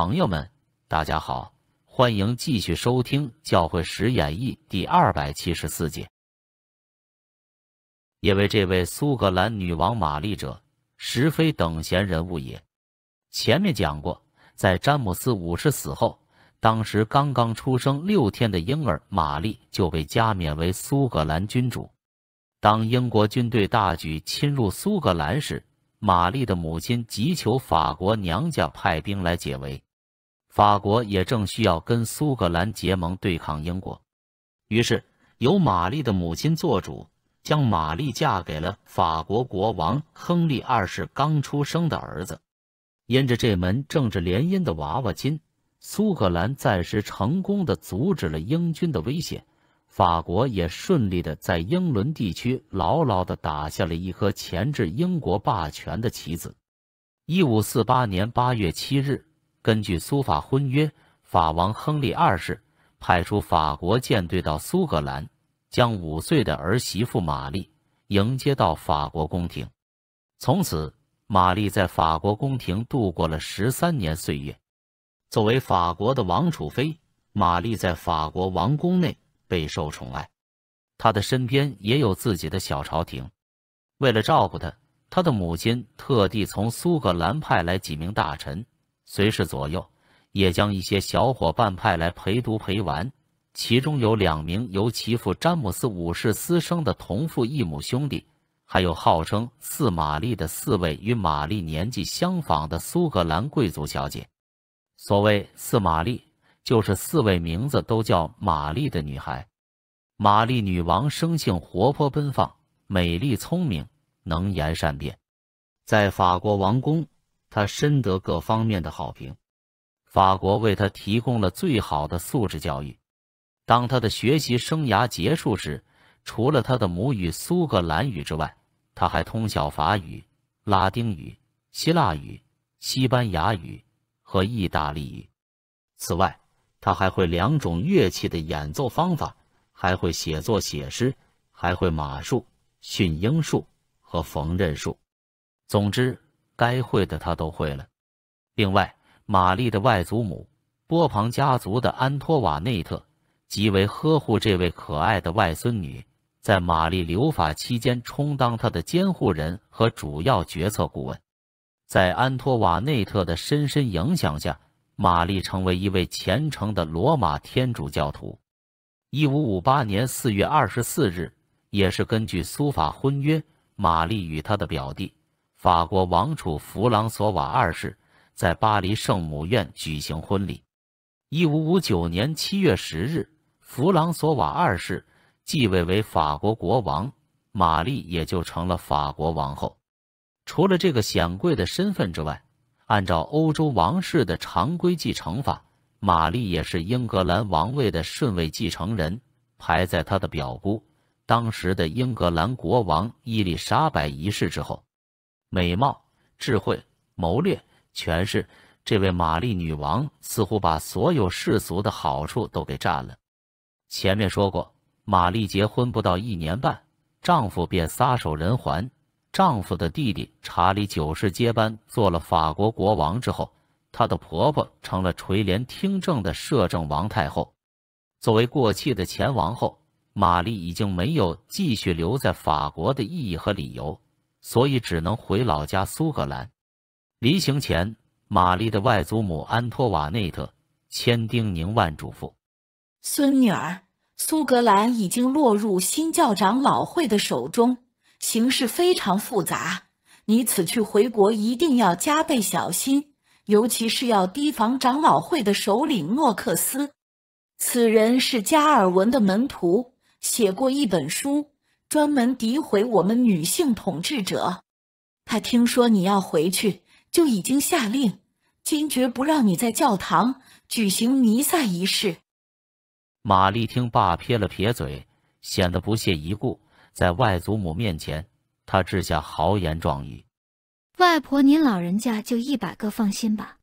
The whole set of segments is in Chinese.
朋友们，大家好，欢迎继续收听《教会史演义》第二百七十四节。因为这位苏格兰女王玛丽者，实非等闲人物也。前面讲过，在詹姆斯五世死后，当时刚刚出生六天的婴儿玛丽就被加冕为苏格兰君主。当英国军队大举侵入苏格兰时，玛丽的母亲急求法国娘家派兵来解围。法国也正需要跟苏格兰结盟对抗英国，于是由玛丽的母亲做主，将玛丽嫁给了法国国王亨利二世刚出生的儿子。因着这门政治联姻的娃娃亲，苏格兰暂时成功的阻止了英军的威胁，法国也顺利的在英伦地区牢牢的打下了一颗钳制英国霸权的棋子。一五四八年八月七日。根据苏法婚约，法王亨利二世派出法国舰队到苏格兰，将五岁的儿媳妇玛丽迎接到法国宫廷。从此，玛丽在法国宫廷度过了十三年岁月。作为法国的王储妃，玛丽在法国王宫内备受宠爱，她的身边也有自己的小朝廷。为了照顾她，她的母亲特地从苏格兰派来几名大臣。随侍左右，也将一些小伙伴派来陪读陪玩，其中有两名由其父詹姆斯五世私生的同父异母兄弟，还有号称四玛丽的四位与玛丽年纪相仿的苏格兰贵族小姐。所谓四玛丽，就是四位名字都叫玛丽的女孩。玛丽女王生性活泼奔放，美丽聪明，能言善辩，在法国王宫。他深得各方面的好评。法国为他提供了最好的素质教育。当他的学习生涯结束时，除了他的母语苏格兰语之外，他还通晓法语、拉丁语、希腊语、西班牙语和意大利语。此外，他还会两种乐器的演奏方法，还会写作、写诗，还会马术、驯鹰术和缝纫术。总之。该会的他都会了。另外，玛丽的外祖母波旁家族的安托瓦内特极为呵护这位可爱的外孙女，在玛丽留法期间充当她的监护人和主要决策顾问。在安托瓦内特的深深影响下，玛丽成为一位虔诚的罗马天主教徒。一五五八年四月二十四日，也是根据苏法婚约，玛丽与她的表弟。法国王储弗朗索瓦二世在巴黎圣母院举行婚礼。一五五九年七月十日，弗朗索瓦二世继位为法国国王，玛丽也就成了法国王后。除了这个显贵的身份之外，按照欧洲王室的常规继承法，玛丽也是英格兰王位的顺位继承人，排在她的表姑当时的英格兰国王伊丽莎白一世之后。美貌、智慧、谋略、权势，这位玛丽女王似乎把所有世俗的好处都给占了。前面说过，玛丽结婚不到一年半，丈夫便撒手人寰。丈夫的弟弟查理九世接班做了法国国王之后，她的婆婆成了垂帘听政的摄政王太后。作为过气的前王后，玛丽已经没有继续留在法国的意义和理由。所以只能回老家苏格兰。临行前，玛丽的外祖母安托瓦内特千叮咛万嘱咐：“孙女儿，苏格兰已经落入新教长老会的手中，形势非常复杂。你此去回国一定要加倍小心，尤其是要提防长老会的首领诺克斯。此人是加尔文的门徒，写过一本书。”专门诋毁我们女性统治者，他听说你要回去，就已经下令，坚决不让你在教堂举行弥撒仪式。玛丽听罢，撇了撇嘴，显得不屑一顾。在外祖母面前，他掷下豪言壮语：“外婆，您老人家就一百个放心吧，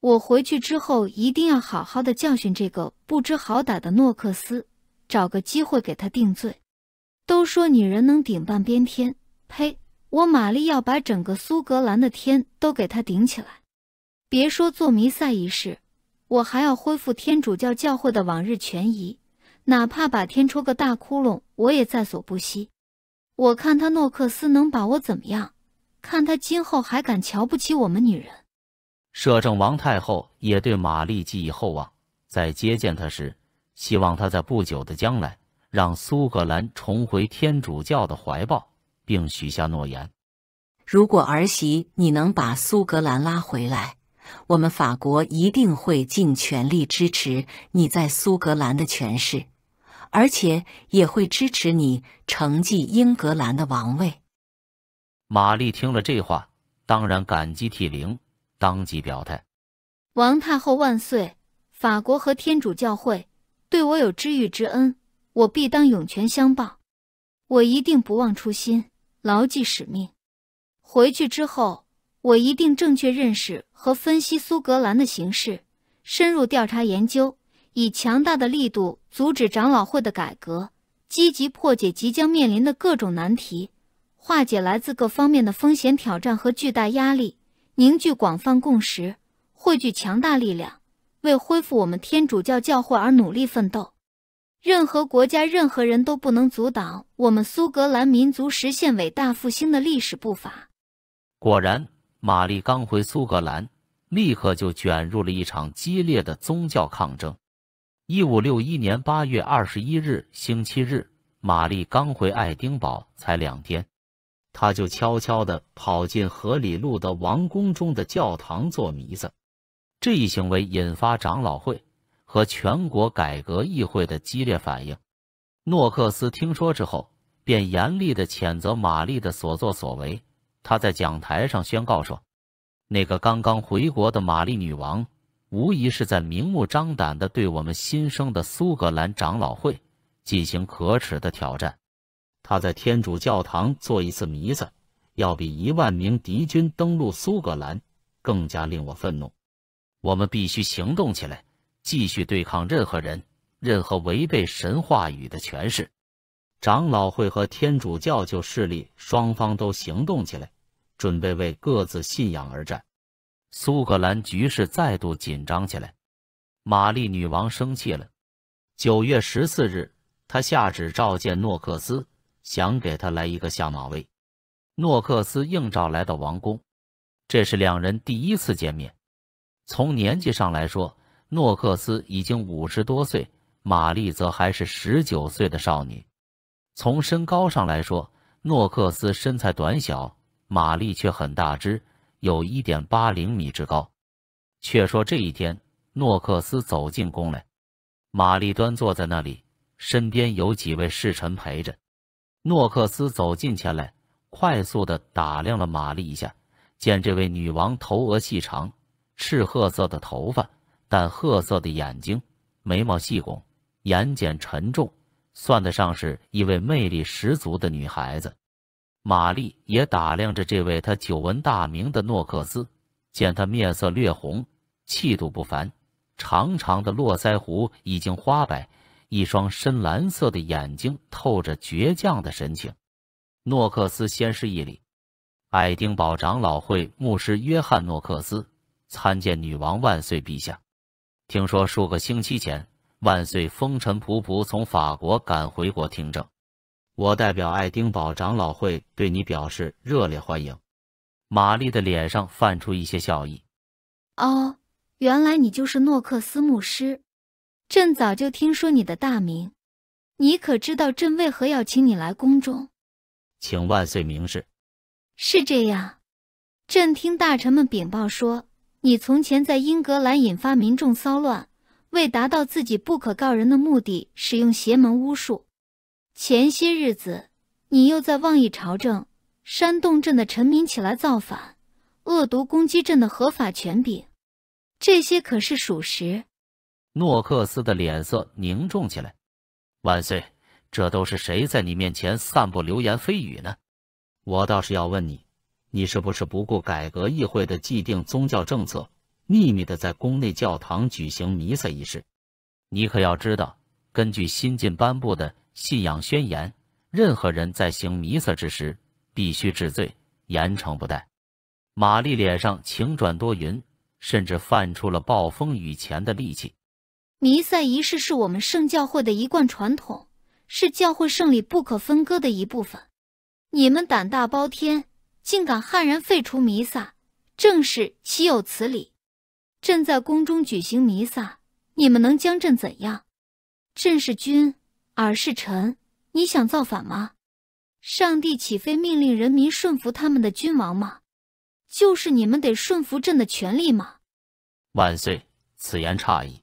我回去之后一定要好好的教训这个不知好歹的诺克斯，找个机会给他定罪。”都说女人能顶半边天，呸！我玛丽要把整个苏格兰的天都给她顶起来。别说做弥赛仪式，我还要恢复天主教教会的往日权益，哪怕把天戳个大窟窿，我也在所不惜。我看他诺克斯能把我怎么样？看他今后还敢瞧不起我们女人。摄政王太后也对玛丽寄以厚望，在接见他时，希望他在不久的将来。让苏格兰重回天主教的怀抱，并许下诺言：如果儿媳你能把苏格兰拉回来，我们法国一定会尽全力支持你在苏格兰的权势，而且也会支持你承继英格兰的王位。玛丽听了这话，当然感激涕零，当即表态：“王太后万岁！法国和天主教会对我有知遇之恩。”我必当涌泉相报，我一定不忘初心，牢记使命。回去之后，我一定正确认识和分析苏格兰的形势，深入调查研究，以强大的力度阻止长老会的改革，积极破解即将面临的各种难题，化解来自各方面的风险挑战和巨大压力，凝聚广泛共识，汇聚强大力量，为恢复我们天主教教会而努力奋斗。任何国家、任何人都不能阻挡我们苏格兰民族实现伟大复兴的历史步伐。果然，玛丽刚回苏格兰，立刻就卷入了一场激烈的宗教抗争。一五六一年八月二十一日星期日，玛丽刚回爱丁堡才两天，她就悄悄地跑进河里路的王宫中的教堂做弥撒。这一行为引发长老会。和全国改革议会的激烈反应，诺克斯听说之后，便严厉地谴责玛丽的所作所为。他在讲台上宣告说：“那个刚刚回国的玛丽女王，无疑是在明目张胆地对我们新生的苏格兰长老会进行可耻的挑战。他在天主教堂做一次弥撒，要比一万名敌军登陆苏格兰更加令我愤怒。我们必须行动起来。”继续对抗任何人、任何违背神话语的权势。长老会和天主教就势力双方都行动起来，准备为各自信仰而战。苏格兰局势再度紧张起来。玛丽女王生气了。九月十四日，她下旨召见诺克斯，想给他来一个下马威。诺克斯应召来到王宫，这是两人第一次见面。从年纪上来说，诺克斯已经五十多岁，玛丽则还是十九岁的少女。从身高上来说，诺克斯身材短小，玛丽却很大只，有一点八零米之高。却说这一天，诺克斯走进宫来，玛丽端坐在那里，身边有几位侍臣陪着。诺克斯走近前来，快速地打量了玛丽一下，见这位女王头额细长，赤褐色的头发。淡褐色的眼睛，眉毛细拱，眼睑沉重，算得上是一位魅力十足的女孩子。玛丽也打量着这位她久闻大名的诺克斯，见他面色略红，气度不凡，长长的络腮胡已经花白，一双深蓝色的眼睛透着倔强的神情。诺克斯先是一礼：“爱丁堡长老会牧师约翰·诺克斯，参见女王万岁陛下。”听说数个星期前，万岁风尘仆仆从法国赶回国听政，我代表爱丁堡长老会对你表示热烈欢迎。玛丽的脸上泛出一些笑意。哦，原来你就是诺克斯牧师，朕早就听说你的大名。你可知道朕为何要请你来宫中？请万岁明示。是这样，朕听大臣们禀报说。你从前在英格兰引发民众骚乱，为达到自己不可告人的目的，使用邪门巫术；前些日子，你又在妄议朝政，煽动朕的臣民起来造反，恶毒攻击朕的合法权柄，这些可是属实？诺克斯的脸色凝重起来。万岁，这都是谁在你面前散布流言蜚语呢？我倒是要问你。你是不是不顾改革议会的既定宗教政策，秘密的在宫内教堂举行弥撒仪式？你可要知道，根据新近颁布的信仰宣言，任何人在行弥撒之时必须治罪，严惩不贷。玛丽脸上晴转多云，甚至泛出了暴风雨前的戾气。弥撒仪式是我们圣教会的一贯传统，是教会圣礼不可分割的一部分。你们胆大包天！竟敢悍然废除弥撒，正是岂有此理！朕在宫中举行弥撒，你们能将朕怎样？朕是君，尔是臣，你想造反吗？上帝岂非命令人民顺服他们的君王吗？就是你们得顺服朕的权利吗？万岁！此言差矣。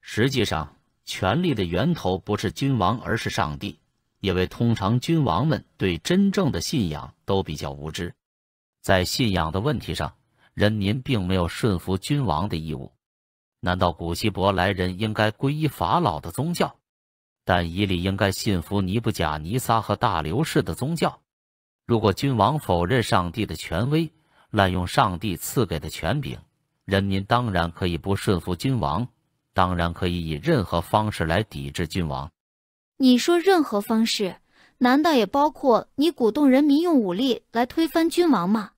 实际上，权力的源头不是君王，而是上帝。因为通常君王们对真正的信仰都比较无知，在信仰的问题上，人民并没有顺服君王的义务。难道古希伯来人应该皈依法老的宗教，但以利应该信服尼布甲尼撒和大流士的宗教？如果君王否认上帝的权威，滥用上帝赐给的权柄，人民当然可以不顺服君王，当然可以以任何方式来抵制君王。你说任何方式，难道也包括你鼓动人民用武力来推翻君王吗？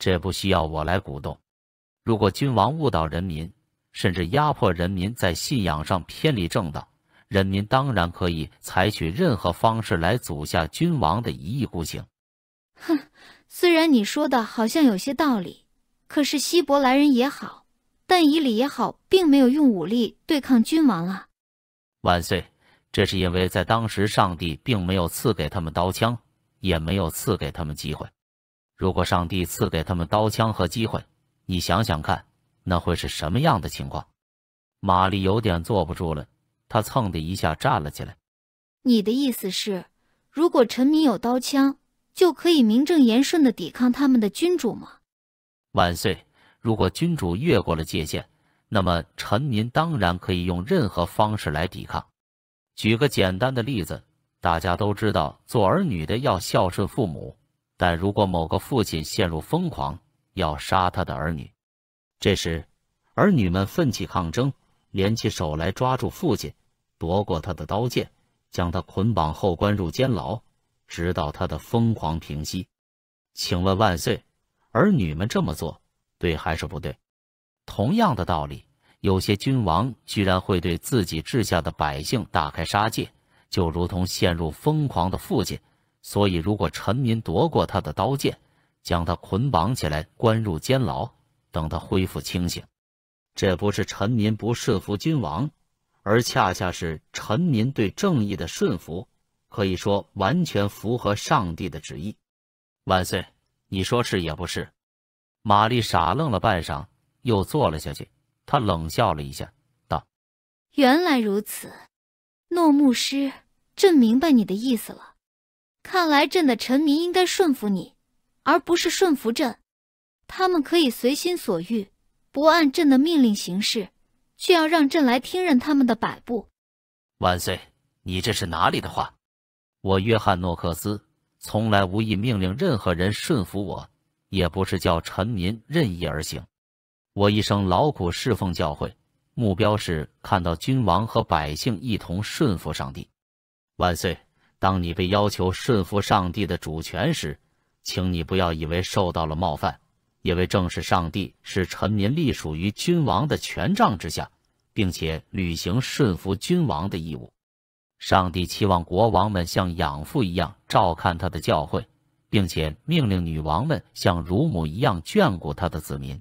这不需要我来鼓动。如果君王误导人民，甚至压迫人民在信仰上偏离正道，人民当然可以采取任何方式来阻下君王的一意孤行。哼，虽然你说的好像有些道理，可是希伯来人也好，但以理也好，并没有用武力对抗君王啊！万岁！这是因为在当时，上帝并没有赐给他们刀枪，也没有赐给他们机会。如果上帝赐给他们刀枪和机会，你想想看，那会是什么样的情况？玛丽有点坐不住了，她蹭的一下站了起来。你的意思是，如果臣民有刀枪，就可以名正言顺的抵抗他们的君主吗？万岁！如果君主越过了界限，那么臣民当然可以用任何方式来抵抗。举个简单的例子，大家都知道做儿女的要孝顺父母，但如果某个父亲陷入疯狂，要杀他的儿女，这时儿女们奋起抗争，联起手来抓住父亲，夺过他的刀剑，将他捆绑后关入监牢，直到他的疯狂平息。请问万岁，儿女们这么做对还是不对？同样的道理。有些君王居然会对自己治下的百姓大开杀戒，就如同陷入疯狂的父亲。所以，如果臣民夺过他的刀剑，将他捆绑起来，关入监牢，等他恢复清醒，这不是臣民不顺服君王，而恰恰是臣民对正义的顺服，可以说完全符合上帝的旨意。万岁，你说是也不是？玛丽傻愣了半晌，又坐了下去。他冷笑了一下，道：“原来如此，诺牧师，朕明白你的意思了。看来朕的臣民应该顺服你，而不是顺服朕。他们可以随心所欲，不按朕的命令行事，却要让朕来听任他们的摆布。”万岁，你这是哪里的话？我约翰诺克斯从来无意命令任何人顺服我，也不是叫臣民任意而行。我一生劳苦侍奉教会，目标是看到君王和百姓一同顺服上帝，万岁！当你被要求顺服上帝的主权时，请你不要以为受到了冒犯，因为正是上帝是臣民隶属于君王的权杖之下，并且履行顺服君王的义务。上帝期望国王们像养父一样照看他的教会，并且命令女王们像乳母一样眷顾他的子民。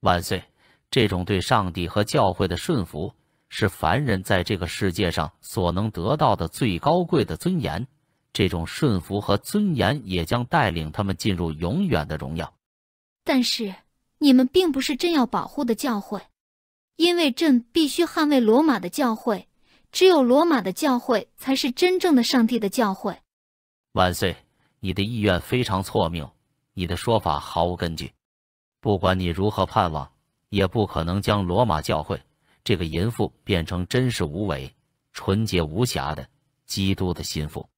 万岁！这种对上帝和教会的顺服，是凡人在这个世界上所能得到的最高贵的尊严。这种顺服和尊严，也将带领他们进入永远的荣耀。但是，你们并不是朕要保护的教会，因为朕必须捍卫罗马的教会。只有罗马的教会，才是真正的上帝的教会。万岁！你的意愿非常错谬，你的说法毫无根据。不管你如何盼望，也不可能将罗马教会这个淫妇变成真实无伪、纯洁无瑕的基督的心腹。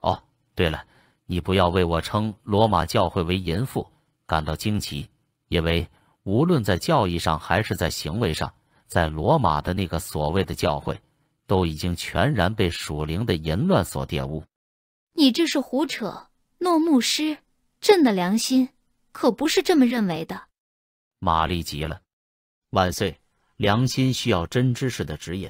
哦，对了，你不要为我称罗马教会为淫妇感到惊奇，因为无论在教义上还是在行为上，在罗马的那个所谓的教会，都已经全然被属灵的淫乱所玷污。你这是胡扯，诺牧师，朕的良心。可不是这么认为的，玛丽急了。万岁，良心需要真知识的指引，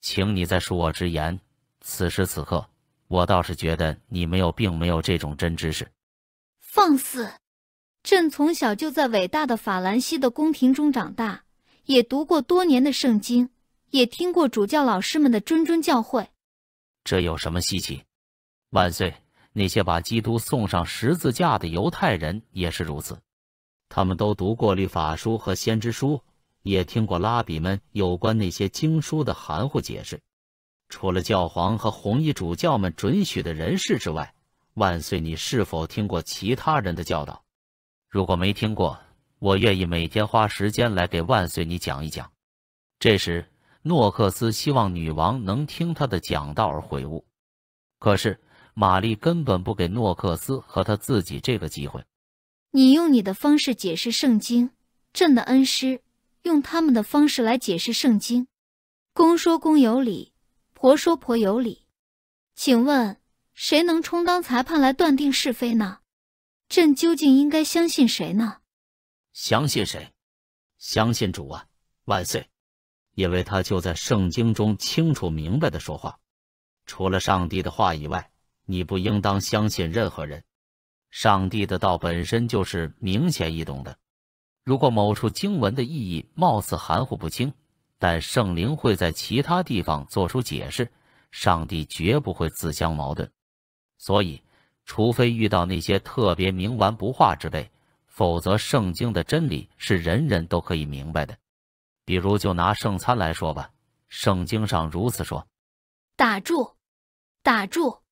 请你再恕我直言。此时此刻，我倒是觉得你没有，并没有这种真知识。放肆！朕从小就在伟大的法兰西的宫廷中长大，也读过多年的圣经，也听过主教老师们的谆谆教诲。这有什么稀奇？万岁。那些把基督送上十字架的犹太人也是如此，他们都读过律法书和先知书，也听过拉比们有关那些经书的含糊解释。除了教皇和红衣主教们准许的人士之外，万岁，你是否听过其他人的教导？如果没听过，我愿意每天花时间来给万岁你讲一讲。这时，诺克斯希望女王能听他的讲道而悔悟，可是。玛丽根本不给诺克斯和他自己这个机会。你用你的方式解释圣经，朕的恩师用他们的方式来解释圣经。公说公有理，婆说婆有理。请问谁能充当裁判来断定是非呢？朕究竟应该相信谁呢？相信谁？相信主啊，万岁！因为他就在圣经中清楚明白的说话。除了上帝的话以外。你不应当相信任何人。上帝的道本身就是明显易懂的。如果某处经文的意义貌似含糊不清，但圣灵会在其他地方做出解释。上帝绝不会自相矛盾。所以，除非遇到那些特别冥顽不化之辈，否则圣经的真理是人人都可以明白的。比如，就拿圣餐来说吧，圣经上如此说。打住！打住！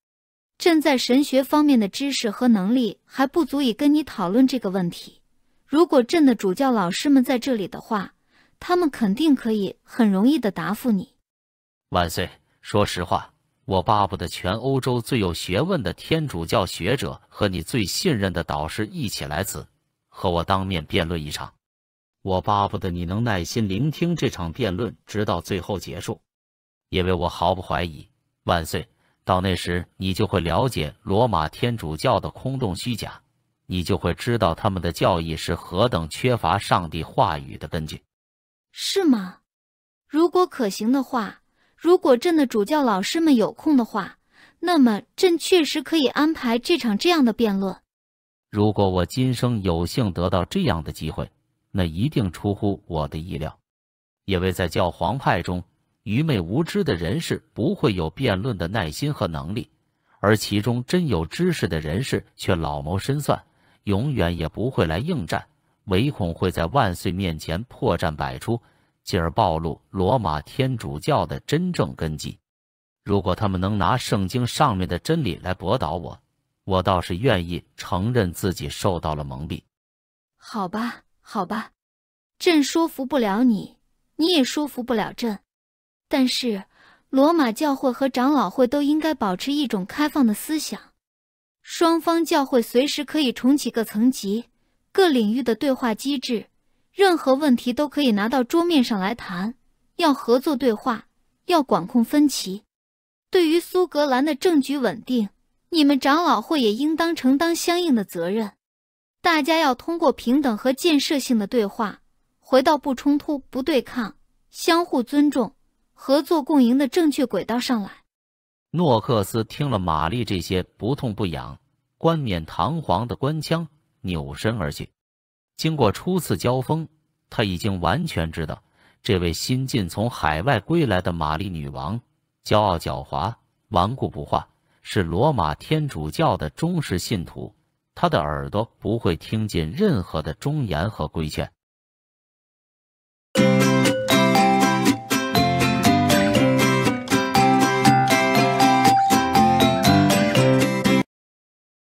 朕在神学方面的知识和能力还不足以跟你讨论这个问题。如果朕的主教老师们在这里的话，他们肯定可以很容易地答复你。万岁！说实话，我巴不得全欧洲最有学问的天主教学者和你最信任的导师一起来此，和我当面辩论一场。我巴不得你能耐心聆听这场辩论直到最后结束，因为我毫不怀疑，万岁。到那时，你就会了解罗马天主教的空洞虚假，你就会知道他们的教义是何等缺乏上帝话语的根据。是吗？如果可行的话，如果朕的主教老师们有空的话，那么朕确实可以安排这场这样的辩论。如果我今生有幸得到这样的机会，那一定出乎我的意料，因为在教皇派中。愚昧无知的人士不会有辩论的耐心和能力，而其中真有知识的人士却老谋深算，永远也不会来应战，唯恐会在万岁面前破绽百出，进而暴露罗马天主教的真正根基。如果他们能拿圣经上面的真理来驳倒我，我倒是愿意承认自己受到了蒙蔽。好吧，好吧，朕说服不了你，你也说服不了朕。但是，罗马教会和长老会都应该保持一种开放的思想，双方教会随时可以重启各层级、各领域的对话机制，任何问题都可以拿到桌面上来谈。要合作对话，要管控分歧。对于苏格兰的政局稳定，你们长老会也应当承担相应的责任。大家要通过平等和建设性的对话，回到不冲突、不对抗、相互尊重。合作共赢的正确轨道上来。诺克斯听了玛丽这些不痛不痒、冠冕堂皇的官腔，扭身而去。经过初次交锋，他已经完全知道，这位新晋从海外归来的玛丽女王，骄傲狡猾、顽固不化，是罗马天主教的忠实信徒。他的耳朵不会听进任何的忠言和规劝。